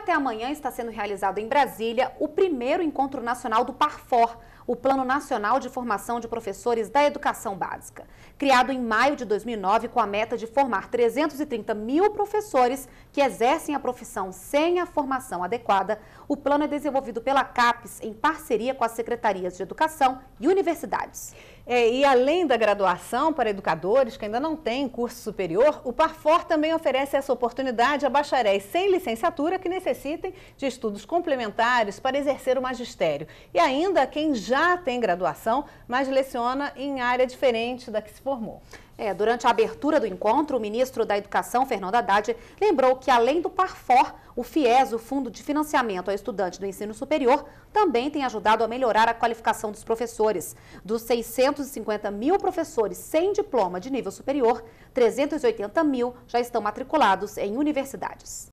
até amanhã está sendo realizado em Brasília o primeiro encontro nacional do PARFOR, o Plano Nacional de Formação de Professores da Educação Básica. Criado em maio de 2009 com a meta de formar 330 mil professores que exercem a profissão sem a formação adequada, o plano é desenvolvido pela CAPES em parceria com as secretarias de Educação e universidades. É, e além da graduação para educadores que ainda não têm curso superior, o Parfor também oferece essa oportunidade a bacharéis sem licenciatura que necessitem de estudos complementares para exercer o magistério. E ainda quem já tem graduação, mas leciona em área diferente da que se formou. É, durante a abertura do encontro, o ministro da Educação, Fernando Haddad, lembrou que além do Parfor, o FIES, o Fundo de Financiamento ao Estudante do Ensino Superior, também tem ajudado a melhorar a qualificação dos professores. Dos 600 250 mil professores sem diploma de nível superior, 380 mil já estão matriculados em universidades.